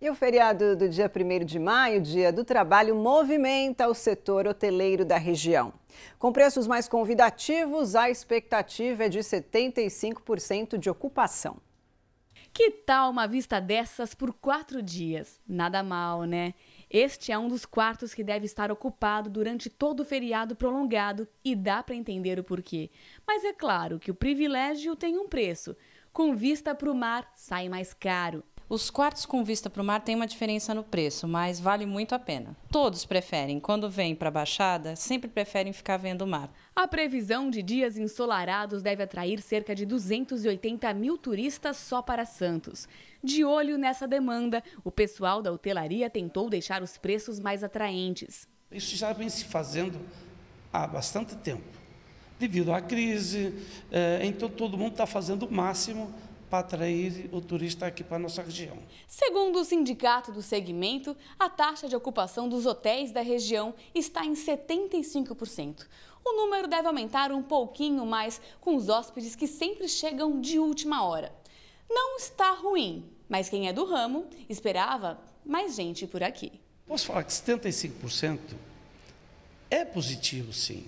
E o feriado do dia 1 de maio, Dia do Trabalho, movimenta o setor hoteleiro da região. Com preços mais convidativos, a expectativa é de 75% de ocupação. Que tal uma vista dessas por quatro dias? Nada mal, né? Este é um dos quartos que deve estar ocupado durante todo o feriado prolongado e dá para entender o porquê. Mas é claro que o privilégio tem um preço. Com vista para o mar, sai mais caro. Os quartos com vista para o mar têm uma diferença no preço, mas vale muito a pena. Todos preferem, quando vêm para a Baixada, sempre preferem ficar vendo o mar. A previsão de dias ensolarados deve atrair cerca de 280 mil turistas só para Santos. De olho nessa demanda, o pessoal da hotelaria tentou deixar os preços mais atraentes. Isso já vem se fazendo há bastante tempo, devido à crise, eh, então todo mundo está fazendo o máximo para atrair o turista aqui para a nossa região. Segundo o sindicato do segmento, a taxa de ocupação dos hotéis da região está em 75%. O número deve aumentar um pouquinho mais com os hóspedes que sempre chegam de última hora. Não está ruim, mas quem é do ramo esperava mais gente por aqui. Posso falar que 75% é positivo, sim.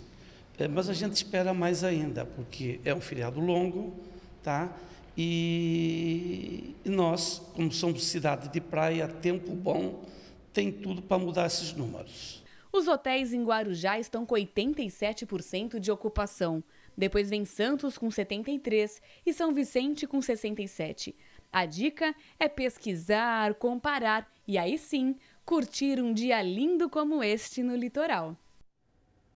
É, mas a gente espera mais ainda, porque é um feriado longo, tá? E nós, como somos cidade de praia, tempo bom, tem tudo para mudar esses números. Os hotéis em Guarujá estão com 87% de ocupação. Depois vem Santos com 73% e São Vicente com 67%. A dica é pesquisar, comparar e aí sim curtir um dia lindo como este no litoral.